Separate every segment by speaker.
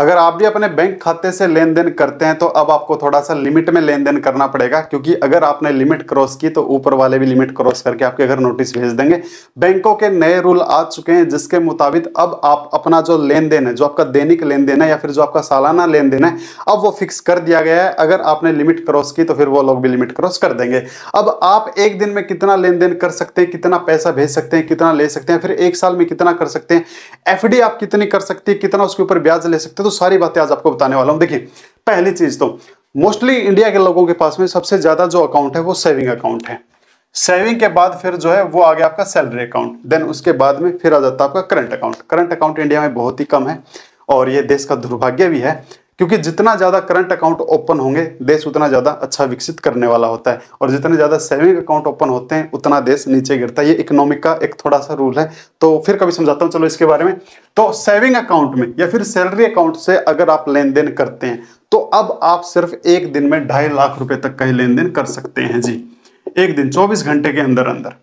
Speaker 1: अगर आप भी अपने बैंक खाते से लेन देन करते हैं तो अब आपको थोड़ा सा लिमिट में लेन देन करना पड़ेगा क्योंकि अगर आपने लिमिट क्रॉस की तो ऊपर वाले भी लिमिट क्रॉस करके आपके घर नोटिस भेज देंगे बैंकों के नए रूल आ चुके हैं जिसके मुताबिक अब आप अपना जो लेन देन है जो आपका दैनिक लेन देन है या फिर जो आपका सालाना लेन देन है अब वो फिक्स कर दिया गया है अगर आपने लिमिट क्रॉस की तो फिर वो लोग भी लिमिट क्रॉस कर देंगे अब आप एक दिन में कितना लेन देन कर सकते हैं कितना पैसा भेज सकते हैं कितना ले सकते हैं फिर एक साल में कितना कर सकते हैं एफ आप कितनी कर सकती है कितना उसके ऊपर ब्याज ले सकते हैं तो तो सारी बातें आज आपको बताने वाला हूँ देखिए पहली चीज तो मोस्टली इंडिया के लोगों के पास में सबसे ज्यादा जो अकाउंट है वो सेविंग अकाउंट है सेविंग के बाद फिर जो है वो आ गया आपका सैलरी अकाउंट देन उसके बाद में फिर आ जाता है आपका current account current account India में बहुत ही कम है और ये देश का दुर्भाग्य भी है क्योंकि जितना ज़्यादा करंट अकाउंट ओपन होंगे देश उतना ज़्यादा अच्छा विकसित करने वाला होता है और जितने ज़्यादा सेविंग अकाउंट ओपन होते हैं उतना देश नीचे गिरता है ये इकोनॉमिक का एक थोड़ा सा रूल है तो फिर कभी समझाता हूँ चलो इसके बारे में तो सेविंग अकाउंट में या फिर सैलरी अकाउंट से अगर आप लेन देन करते हैं तो अब आप सिर्फ एक दिन में ढाई लाख रुपए तक का ही लेन देन कर सकते हैं जी एक दिन चौबीस घंटे के अंदर अंदर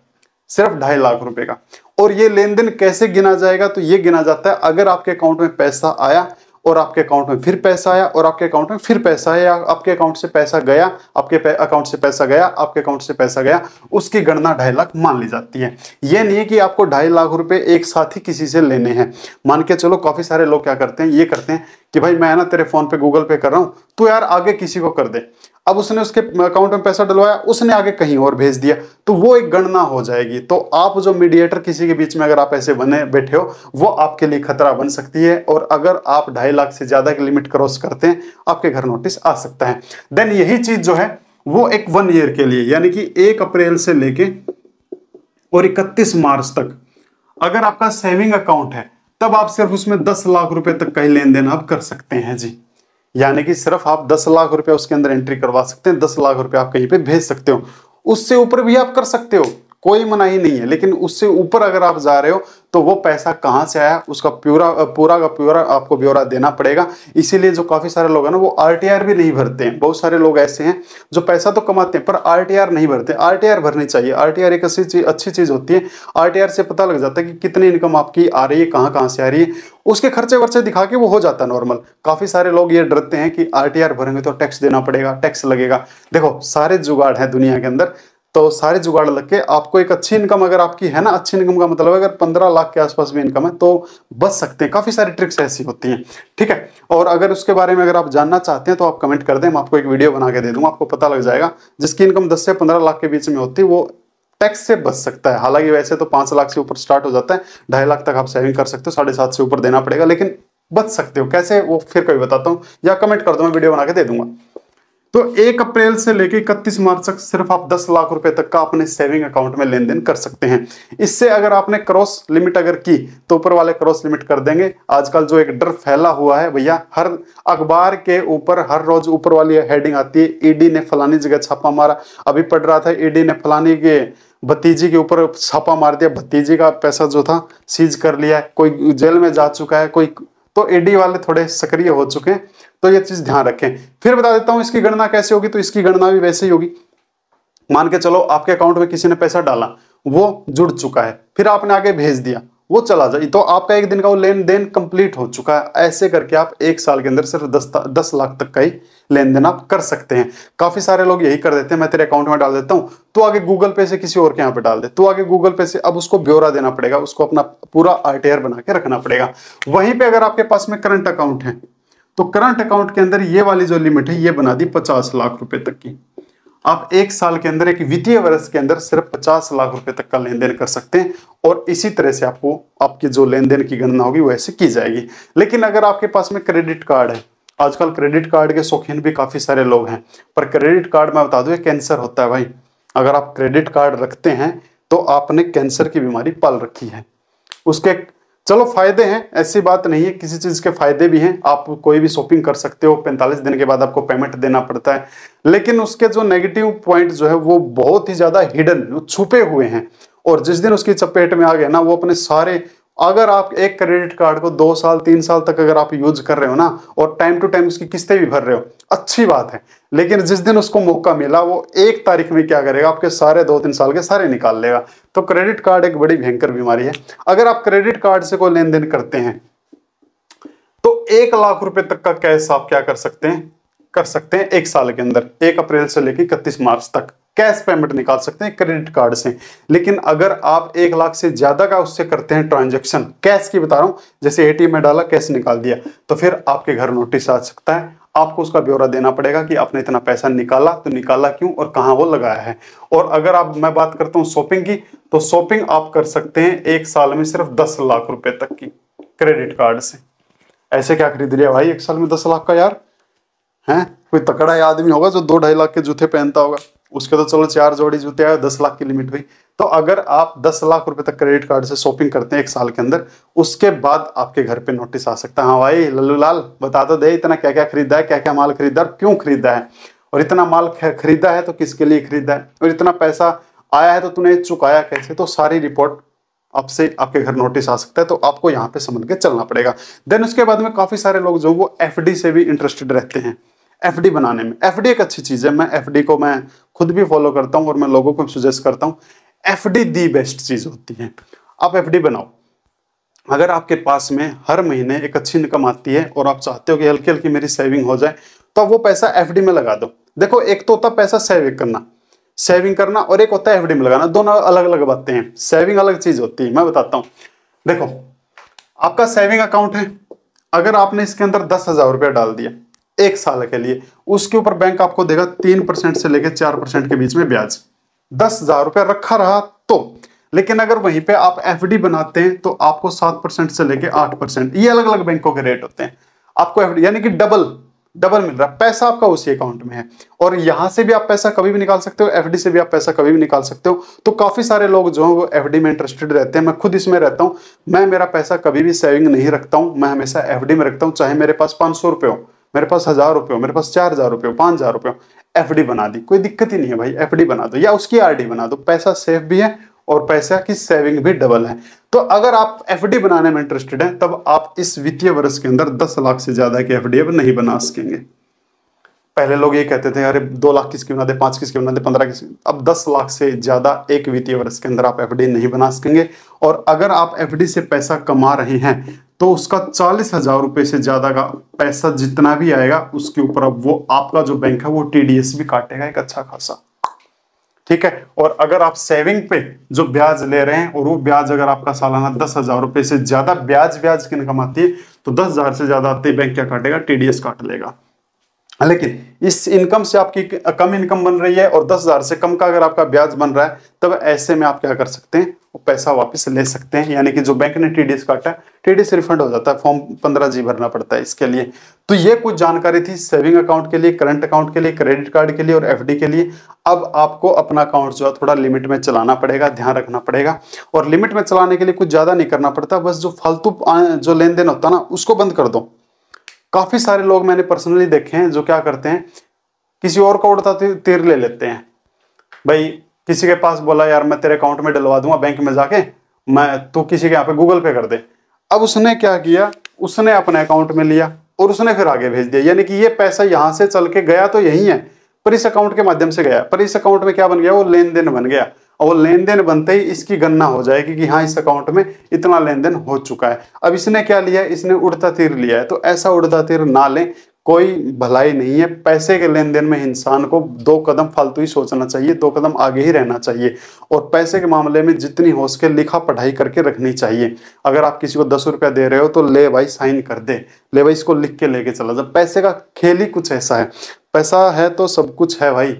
Speaker 1: सिर्फ ढाई लाख रुपए का और ये लेन देन कैसे गिना जाएगा तो ये गिना जाता है अगर आपके अकाउंट में पैसा आया और आपके अकाउंट में फिर पैसा आया और आपके अकाउंट में फिर पैसा आया आपके अकाउंट से पैसा गया आपके अकाउंट से पैसा गया आपके अकाउंट से पैसा गया उसकी गणना ढाई लाख मान ली जाती है ये नहीं है कि आपको ढाई लाख रुपए एक साथ ही किसी से लेने हैं मान के चलो काफी सारे लोग क्या करते हैं ये करते हैं कि भाई मैं ना तेरे फोन पे गूगल पे कर रहा हूं तो यार आगे किसी को कर दे अब उसने उसके अकाउंट में पैसा डलवाया उसने आगे कहीं और भेज दिया तो वो एक गणना हो जाएगी तो आप जो मीडिएटर किसी के बीच में अगर आप ऐसे बने बैठे हो वो आपके लिए खतरा बन सकती है और अगर आप ढाई लाख से ज़्यादा की लिमिट क्रॉस करते हैं आपके घर नोटिस आ सकता है देन यही चीज़ जो है वो एक वन ईयर के लिए यानी कि एक अप्रैल से लेके और इकतीस मार्च तक अगर आपका सेविंग अकाउंट है तब आप सिर्फ उसमें दस लाख रुपए तक का ही लेन देन आप कर सकते हैं जी यानी कि सिर्फ आप दस लाख रुपया उसके अंदर एंट्री करवा सकते हैं दस लाख रुपया आप कहीं पे भेज सकते हो उससे ऊपर भी आप कर सकते हो कोई मनाही नहीं है लेकिन उससे ऊपर अगर आप जा रहे हो तो वो पैसा कहाँ से आया उसका प्यूरा पूरा का प्यूरा आपको ब्यौरा देना पड़ेगा इसीलिए जो काफ़ी सारे लोग हैं ना वो आर भी नहीं भरते हैं बहुत सारे लोग ऐसे हैं जो पैसा तो कमाते हैं पर आर नहीं भरते आर भरनी चाहिए आर एक अच्छी चीज अच्छी चीज़ होती है आर से पता लग जाता है कि कितनी इनकम आपकी आ रही है कहाँ कहाँ से आ रही है उसके खर्चे वर्चे दिखा के वो हो जाता है नॉर्मल काफ़ी सारे लोग ये डरते हैं कि आर भरेंगे तो टैक्स देना पड़ेगा टैक्स लगेगा देखो सारे जुगाड़ है दुनिया के अंदर तो सारे जुगाड़ लग के आपको एक अच्छी इनकम अगर आपकी है ना अच्छी इनकम का मतलब अगर पंद्रह लाख के आसपास भी इनकम है तो बच सकते हैं काफ़ी सारी ट्रिक्स ऐसी होती हैं ठीक है और अगर उसके बारे में अगर आप जानना चाहते हैं तो आप कमेंट कर दें मैं आपको एक वीडियो बना के दे दूंगा आपको पता लग जाएगा जिसकी इनकम दस से पंद्रह लाख के बीच में होती है वो टैक्स से बच सकता है हालांकि वैसे तो पांच लाख से ऊपर स्टार्ट हो जाता है ढाई लाख तक आप सेविंग कर सकते हो साढ़े सात से ऊपर देना पड़ेगा लेकिन बच सकते हो कैसे वो फिर कभी बताता हूँ या कमेंट कर दो मैं वीडियो बना के दे दूंगा तो एक अप्रैल से लेकर इकतीस मार्च तक सिर्फ आप दस लाख रुपए तक का अपने सेविंग अकाउंट में लेन देन कर सकते हैं इससे अगर आपने क्रॉस लिमिट अगर की तो ऊपर वाले क्रॉस लिमिट कर देंगे आजकल जो एक डर फैला हुआ है भैया हर अखबार के ऊपर हर रोज ऊपर वाली हेडिंग आती है ईडी ने फलानी जगह छापा मारा अभी पढ़ रहा था ईडी ने फलानी के भतीजी के ऊपर छापा मार दिया भतीजी का पैसा जो था सीज कर लिया है कोई जेल में जा चुका है कोई तो ईडी वाले थोड़े सक्रिय हो चुके हैं तो ये चीज ध्यान रखें फिर बता देता हूं इसकी गणना कैसे होगी तो इसकी गणना भी वैसे ही होगी मान के चलो आपके अकाउंट में किसी ने पैसा डाला वो जुड़ चुका है फिर आपने आगे भेज दिया वो चला जाए तो आपका एक दिन का वो लेन देन कंप्लीट हो चुका है ऐसे करके आप एक साल के अंदर सिर्फ दस दस लाख तक का ही लेन देन आप कर सकते हैं काफी सारे लोग यही कर देते हैं मैं तेरे अकाउंट में डाल देता हूं तो आगे गूगल पे से किसी और के यहाँ पे डाल दे तो आगे गूगल पे से अब उसको ब्यौरा देना पड़ेगा उसको अपना पूरा आर बना के रखना पड़ेगा वहीं पर अगर आपके पास में करंट अकाउंट है तो करंट अकाउंट के अंदर ये वाली जो लिमिट है ये बना दी पचास लाख रुपए तक की आप एक साल के अंदर एक वित्तीय वर्ष के अंदर सिर्फ पचास लाख रुपए तक का लेन देन कर सकते हैं और इसी तरह से आपको आपके जो लेन देन की गणना होगी वो ऐसे की जाएगी लेकिन अगर आपके पास में क्रेडिट कार्ड है आजकल क्रेडिट कार्ड के शौकीन भी काफी सारे लोग हैं पर क्रेडिट कार्ड मैं बता दू कैंसर होता है भाई अगर आप क्रेडिट कार्ड रखते हैं तो आपने कैंसर की बीमारी पाल रखी है उसके चलो फायदे हैं ऐसी बात नहीं है किसी चीज़ के फायदे भी हैं आप कोई भी शॉपिंग कर सकते हो 45 दिन के बाद आपको पेमेंट देना पड़ता है लेकिन उसके जो नेगेटिव पॉइंट जो है वो बहुत ही ज़्यादा हिडन छुपे हुए हैं और जिस दिन उसकी चपेट में आ गए ना वो अपने सारे अगर आप एक क्रेडिट कार्ड को दो साल तीन साल तक अगर आप यूज कर रहे हो ना और टाइम टू टाइम उसकी किस्तें भी भर रहे हो अच्छी बात है लेकिन जिस दिन उसको मौका मिला वो एक तारीख में क्या करेगा आपके सारे दो तीन साल के सारे निकाल लेगा तो क्रेडिट कार्ड एक बड़ी भयंकर बीमारी है अगर आप क्रेडिट कार्ड से कोई लेन देन करते हैं तो एक लाख रुपए तक का कैश आप क्या कर सकते हैं कर सकते हैं एक साल के अंदर एक अप्रैल से लेकर इकतीस मार्च तक कैश पेमेंट निकाल सकते हैं क्रेडिट कार्ड से लेकिन अगर आप एक लाख से ज़्यादा का उससे करते हैं ट्रांजेक्शन कैश की बता रहा हूं जैसे ए में डाला कैश निकाल दिया तो फिर आपके घर नोटिस आ सकता है आपको उसका ब्यौरा देना पड़ेगा कि आपने इतना पैसा निकाला तो निकाला क्यों और कहां वो लगाया है और अगर आप मैं बात करता हूँ शॉपिंग की तो शॉपिंग आप कर सकते हैं एक साल में सिर्फ दस लाख रुपए तक की क्रेडिट कार्ड से ऐसे क्या खरीद लिया भाई एक साल में दस लाख का यार है कोई तकड़ा आदमी होगा जो दो ढाई लाख के जूते पहनता होगा उसके तो चलो चार जोड़ी जूते आए दस लाख की लिमिट हुई तो अगर आप दस लाख रुपए तक क्रेडिट कार्ड से शॉपिंग करते हैं एक साल के अंदर उसके बाद आपके घर पे नोटिस आ सकता है हाँ भाई लल्लू लाल बता दो तो दे इतना क्या क्या खरीदा है क्या क्या माल खरीदा है क्यों खरीदा है और इतना माल खरीदा है तो किसके लिए खरीदा है और इतना पैसा आया है तो तूने चुकाया कैसे तो सारी रिपोर्ट आपसे आपके घर नोटिस आ सकता है तो आपको यहाँ पे समझ के चलना पड़ेगा देन उसके बाद में काफी सारे लोग जो वो एफ से भी इंटरेस्टेड रहते हैं एफ बनाने में एफ एक अच्छी चीज़ है मैं एफ को मैं खुद भी फॉलो करता हूँ और मैं लोगों को सुजेस्ट करता हूँ एफ दी बेस्ट चीज़ होती है आप एफ बनाओ अगर आपके पास में हर महीने एक अच्छी इनकम आती है और आप चाहते हो कि हल्की हल्की मेरी सेविंग हो जाए तो वो पैसा एफ में लगा दो देखो एक तो होता पैसा सेविंग करना सेविंग करना और एक होता है एफडी में लगाना दोनों अलग अलग बातें हैं सेविंग अलग चीज होती है मैं बताता हूं देखो आपका सेविंग अकाउंट है अगर आपने इसके अंदर दस हजार रुपया डाल दिया एक साल के लिए उसके ऊपर बैंक आपको देगा तीन परसेंट से लेकर चार परसेंट के बीच में ब्याज दस हजार रुपया रखा रहा तो लेकिन अगर वहीं पे आप एफडी बनाते हैं तो आपको सात परसेंट से लेकर आठ परसेंट ये अलग अलग बैंकों के रेट होते हैं आपको एफडी यानी कि डबल डबल मिल रहा है पैसा आपका उसी अकाउंट में है और यहां से भी आप पैसा कभी भी निकाल सकते हो एफडी से भी आप पैसा कभी भी निकाल सकते हो तो काफी सारे लोग जो हैं वो एफडी में इंटरेस्टेड रहते हैं मैं खुद इसमें रहता हूं मैं मेरा पैसा कभी भी सेविंग नहीं रखता हूं मैं हमेशा एफडी में रखता हूं चाहे मेरे पास पांच सौ रुपये हो मेरे पास हजार रुपये हो मेरे पास चार हजार रुपये हो पाँच हजार रुपये हो एफ बना दी कोई दिक्कत ही नहीं है भाई एफ बना दो या उसकी आर बना दो पैसा सेफ भी है और पैसा की सेविंग भी डबल है तो अगर आप एफ बनाने में इंटरेस्टेड हैं तब आप इस वित्तीय वर्ष के अंदर दस लाख से ज़्यादा की एफ नहीं बना सकेंगे पहले लोग ये कहते थे अरे दो लाख किसकी बना दे पांच किसकी बना दे पंद्रह किसकी अब दस लाख से ज़्यादा एक वित्तीय वर्ष के अंदर आप एफ नहीं बना सकेंगे और अगर आप एफ से पैसा कमा रहे हैं तो उसका चालीस हजार रुपए से ज़्यादा का पैसा जितना भी आएगा उसके ऊपर अब वो आपका जो बैंक है वो टी भी काटेगा एक अच्छा खासा ठीक है और अगर आप सेविंग पे जो ब्याज ले रहे हैं और वो ब्याज अगर आपका सालाना दस हजार रुपए से ज़्यादा ब्याज ब्याज की इनकम आती है तो दस हजार से ज़्यादा आते बैंक क्या काटेगा टीडीएस काट लेगा लेकिन इस इनकम से आपकी कम इनकम बन रही है और दस हजार से कम का अगर आपका ब्याज बन रहा है तब ऐसे में आप क्या कर सकते हैं वो पैसा वापस ले सकते हैं यानी कि जो बैंक ने टीडीएस काटा टीडीएस रिफंड हो जाता है फॉर्म पंद्रह जी भरना पड़ता है इसके लिए तो ये कुछ जानकारी थी सेविंग अकाउंट के लिए करंट अकाउंट के लिए क्रेडिट कार्ड के लिए और एफ के लिए अब आपको अपना अकाउंट जो है थोड़ा लिमिट में चलाना पड़ेगा ध्यान रखना पड़ेगा और लिमिट में चलाने के लिए कुछ ज्यादा नहीं करना पड़ता बस जो फालतू जो लेन देन होता है ना उसको बंद कर दो काफ़ी सारे लोग मैंने पर्सनली देखे हैं जो क्या करते हैं किसी और का उड़ता तीर ले लेते हैं भाई किसी के पास बोला यार मैं तेरे अकाउंट में डलवा दूंगा बैंक में जाके मैं तो किसी के यहाँ पे गूगल पे कर दे अब उसने क्या किया उसने अपने अकाउंट में लिया और उसने फिर आगे भेज दिया यानी कि ये पैसा यहां से चल के गया तो यही है पर इस अकाउंट के माध्यम से गया पर इस अकाउंट में क्या बन गया वो लेन देन बन गया और लेन देन बनते ही इसकी गणना हो जाएगी कि हाँ इस अकाउंट में इतना लेन देन हो चुका है अब इसने क्या लिया इसने उड़ता तीर लिया है तो ऐसा उड़ता तीर ना लें कोई भलाई नहीं है पैसे के लेन देन में इंसान को दो कदम फालतू ही सोचना चाहिए दो कदम आगे ही रहना चाहिए और पैसे के मामले में जितनी हो सके लिखा पढ़ाई करके रखनी चाहिए अगर आप किसी को दस रुपया दे रहे हो तो ले भाई साइन कर दे ले भाई इसको लिख के लेके चला जब पैसे का खेल ही कुछ ऐसा है पैसा है तो सब कुछ है भाई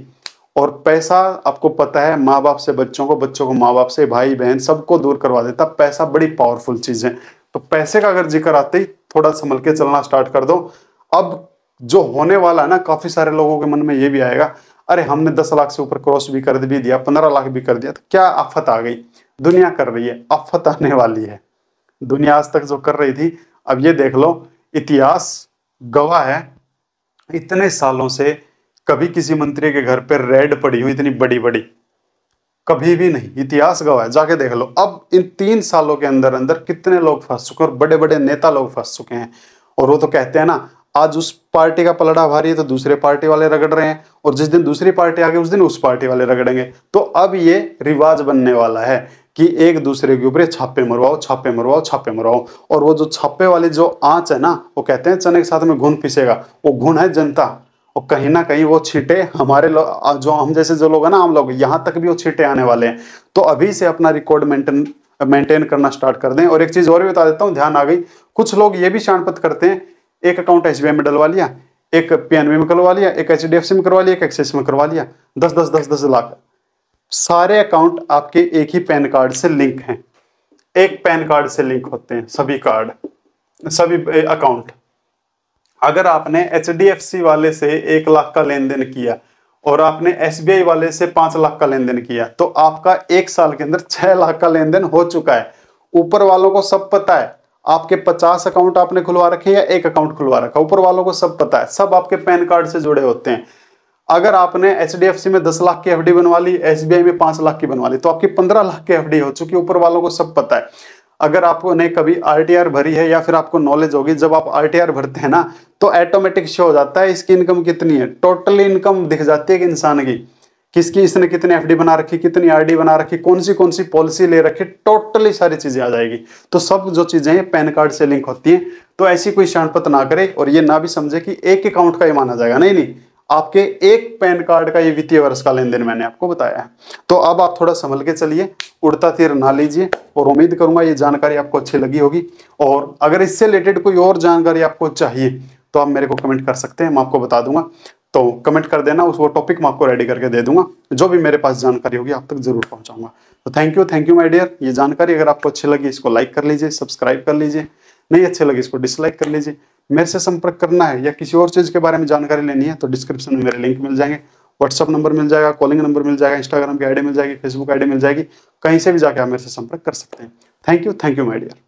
Speaker 1: और पैसा आपको पता है माँ बाप से बच्चों को बच्चों को माँ बाप से भाई बहन सबको दूर करवा देता पैसा बड़ी पावरफुल चीज है तो पैसे का अगर जिक्र आते ही थोड़ा संभल के चलना स्टार्ट कर दो अब जो होने वाला है ना काफी सारे लोगों के मन में ये भी आएगा अरे हमने दस लाख से ऊपर क्रॉस भी कर भी दिया पंद्रह लाख भी कर दिया तो क्या आफत आ गई दुनिया कर रही है आफत आने वाली है दुनिया आज तक जो कर रही थी अब ये देख लो इतिहास गवाह है इतने सालों से कभी किसी मंत्री के घर पर रेड पड़ी हुई इतनी बड़ी बड़ी कभी भी नहीं इतिहास गवा है जाके देख लो अब इन तीन सालों के अंदर अंदर कितने लोग फंस चुके हैं और बड़े बड़े नेता लोग फंस चुके हैं और वो तो कहते हैं ना आज उस पार्टी का पलड़ा भारी है तो दूसरे पार्टी वाले रगड़ रहे हैं और जिस दिन दूसरी पार्टी आ गई उस दिन उस पार्टी वाले रगड़ेंगे तो अब ये रिवाज बनने वाला है कि एक दूसरे के ऊपर छापे मरवाओ छापे मरवाओ छापे मरवाओ और वो जो छापे वाली जो आंच है ना वो कहते हैं चने के साथ में घुन पिसेगा वो घुन है जनता और कहीं ना कहीं वो छींटे हमारे लोग जो हम जैसे जो लोग हैं ना आम लोग यहाँ तक भी वो छींटे आने वाले हैं तो अभी से अपना रिकॉर्ड मेंटेन मेंटेन करना स्टार्ट कर दें और एक चीज़ और भी बता देता हूँ ध्यान आ गई कुछ लोग ये भी शाणपत करते हैं एक अकाउंट एच में डलवा लिया एक पीएनबी में करवा लिया एक एच में करवा लिया एक एक्सेस में करवा लिया दस दस दस दस लाख सारे अकाउंट आपके एक ही पैन कार्ड से लिंक हैं एक पैन कार्ड से लिंक होते हैं सभी कार्ड सभी अकाउंट अगर आपने एच वाले से एक लाख का लेन देन किया और आपने एस वाले से पांच लाख का लेन देन किया तो आपका एक साल के अंदर छह लाख का लेन देन हो चुका है ऊपर वालों को सब पता है आपके पचास अकाउंट आपने खुलवा रखे या एक अकाउंट खुलवा रखा ऊपर वालों को सब पता है सब आपके पैन कार्ड से जुड़े होते हैं अगर आपने एच में दस लाख की एफ बनवा ली एस में पांच लाख की बनवा ली तो आपकी पंद्रह लाख की एफ हो चुकी ऊपर वालों को सब पता है अगर आपने कभी आर भरी है या फिर आपको नॉलेज होगी जब आप आर भरते हैं ना तो ऑटोमेटिक शो हो जाता है इसकी इनकम कितनी है टोटल इनकम दिख जाती है कि इंसान की किसकी इसने कितने एफडी बना रखी कितनी आरडी बना रखी कौन सी कौन सी पॉलिसी ले रखी टोटली सारी चीज़ें आ जाएगी तो सब जो चीज़ें हैं पैन कार्ड से लिंक होती हैं तो ऐसी कोई शानपत ना करे और ये ना भी समझे कि एक अकाउंट का ही माना जाएगा नहीं नहीं आपके एक पैन कार्ड का ये वित्तीय वर्ष का लेन देन मैंने आपको बताया है तो अब आप थोड़ा संभल के चलिए उड़ता तीर ना लीजिए और उम्मीद करूंगा ये जानकारी आपको अच्छी लगी होगी और अगर इससे रिलेटेड कोई और जानकारी आपको चाहिए तो आप मेरे को कमेंट कर सकते हैं मैं आपको बता दूंगा तो कमेंट कर देना उस वो टॉपिक मैं आपको रेडी करके दे दूंगा जो भी मेरे पास जानकारी होगी आप तक जरूर पहुंचाऊंगा तो thank you thank you my dear ये जानकारी अगर आपको अच्छी लगी इसको लाइक कर लीजिए सब्सक्राइब कर लीजिए नहीं अच्छे लगे इसको डिसलाइक कर लीजिए मेरे से संपर्क करना है या किसी और चीज़ के बारे में जानकारी लेनी है तो डिस्क्रिप्शन में मेरे लिंक मिल जाएंगे व्हाट्सअप नंबर मिल जाएगा कॉलिंग नंबर मिल जाएगा इंस्टाग्राम की आईडी मिल जाएगी फेसबुक आईडी मिल जाएगी कहीं से भी जाकर आप मेरे से संपर्क कर सकते हैं thank you thank you my dear